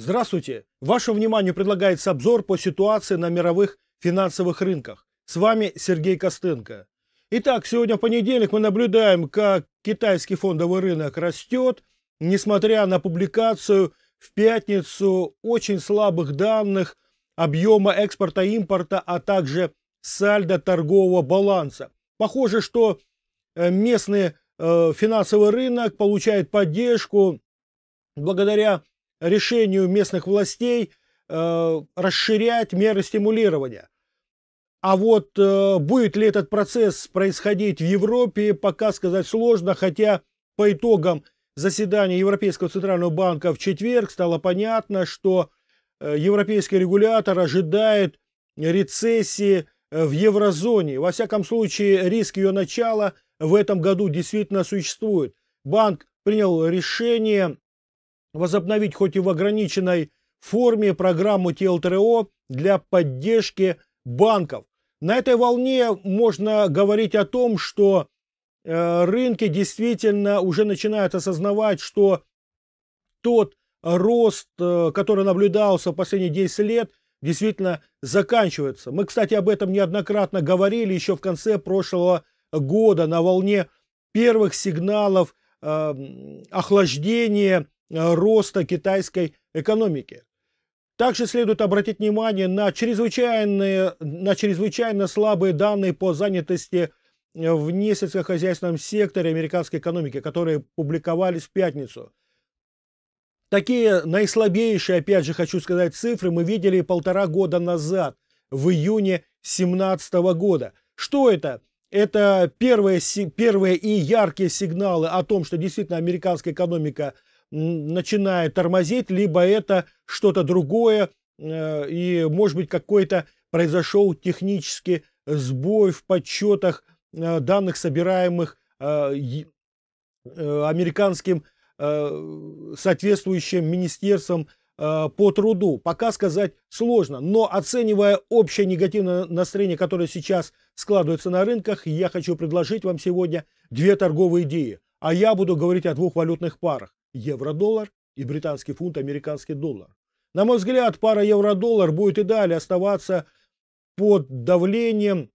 Здравствуйте! Вашему вниманию предлагается обзор по ситуации на мировых финансовых рынках. С вами Сергей Костенко. Итак, сегодня в понедельник мы наблюдаем, как китайский фондовый рынок растет, несмотря на публикацию в пятницу очень слабых данных объема экспорта импорта, а также сальдо торгового баланса. Похоже, что э, местный э, финансовый рынок получает поддержку благодаря решению местных властей э, расширять меры стимулирования. А вот э, будет ли этот процесс происходить в Европе, пока сказать сложно, хотя по итогам заседания Европейского центрального банка в четверг стало понятно, что э, европейский регулятор ожидает рецессии э, в еврозоне. Во всяком случае, риск ее начала в этом году действительно существует. Банк принял решение возобновить хоть и в ограниченной форме программу ТЛТРО для поддержки банков. На этой волне можно говорить о том, что э, рынки действительно уже начинают осознавать, что тот рост, э, который наблюдался последние 10 лет, действительно заканчивается. Мы, кстати, об этом неоднократно говорили еще в конце прошлого года на волне первых сигналов э, охлаждения Э, роста китайской экономики. Также следует обратить внимание на, чрезвычайные, на чрезвычайно слабые данные по занятости э, в несельскохозяйственном секторе американской экономики, которые публиковались в пятницу. Такие наислабейшие, опять же хочу сказать, цифры мы видели полтора года назад, в июне 2017 года. Что это? Это первые, первые и яркие сигналы о том, что действительно американская экономика – начинает тормозить, либо это что-то другое, э, и, может быть, какой-то произошел технический сбой в подсчетах э, данных, собираемых э, американским соответствующим министерством по труду. Пока сказать сложно, но оценивая общее негативное настроение, которое сейчас складывается на рынках, я хочу предложить вам сегодня две торговые идеи. А я буду говорить о двух валютных парах евро-доллар и британский фунт американский доллар. На мой взгляд, пара евро-доллар будет и далее оставаться под давлением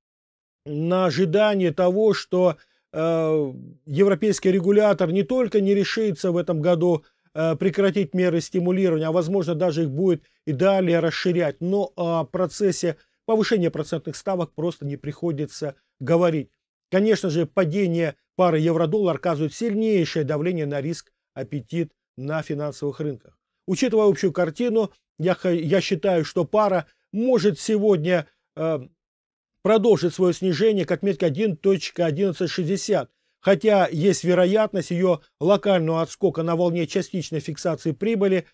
на ожидание того, что э, европейский регулятор не только не решится в этом году э, прекратить меры стимулирования, а возможно даже их будет и далее расширять. Но о процессе повышения процентных ставок просто не приходится говорить. Конечно же, падение пары евро-доллар оказывает сильнейшее давление на риск аппетит на финансовых рынках. Учитывая общую картину, я, я считаю, что пара может сегодня э, продолжить свое снижение к отметке 1.1160, хотя есть вероятность ее локального отскока на волне частичной фиксации прибыли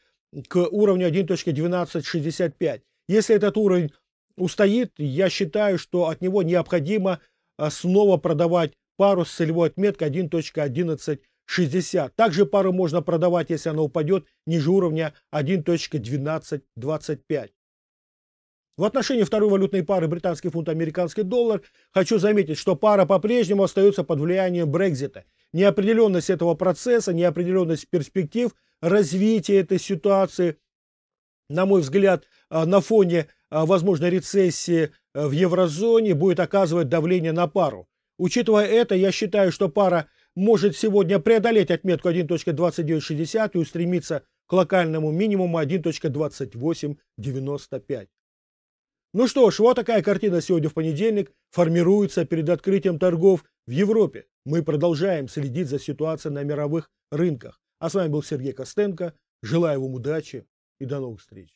к уровню 1.1265. Если этот уровень устоит, я считаю, что от него необходимо э, снова продавать пару с целевой отметкой 1.11 60. Также пару можно продавать, если она упадет ниже уровня 1.1225. В отношении второй валютной пары британский фунт американский доллар хочу заметить, что пара по-прежнему остается под влиянием Брекзита. Неопределенность этого процесса, неопределенность перспектив развития этой ситуации, на мой взгляд, э, на фоне э, возможной рецессии э, в еврозоне будет оказывать давление на пару. Учитывая это, я считаю, что пара может сегодня преодолеть отметку 1.2960 и устремиться к локальному минимуму 1.2895. Ну что ж, вот такая картина сегодня в понедельник формируется перед открытием торгов в Европе. Мы продолжаем следить за ситуацией на мировых рынках. А с вами был Сергей Костенко. Желаю вам удачи и до новых встреч.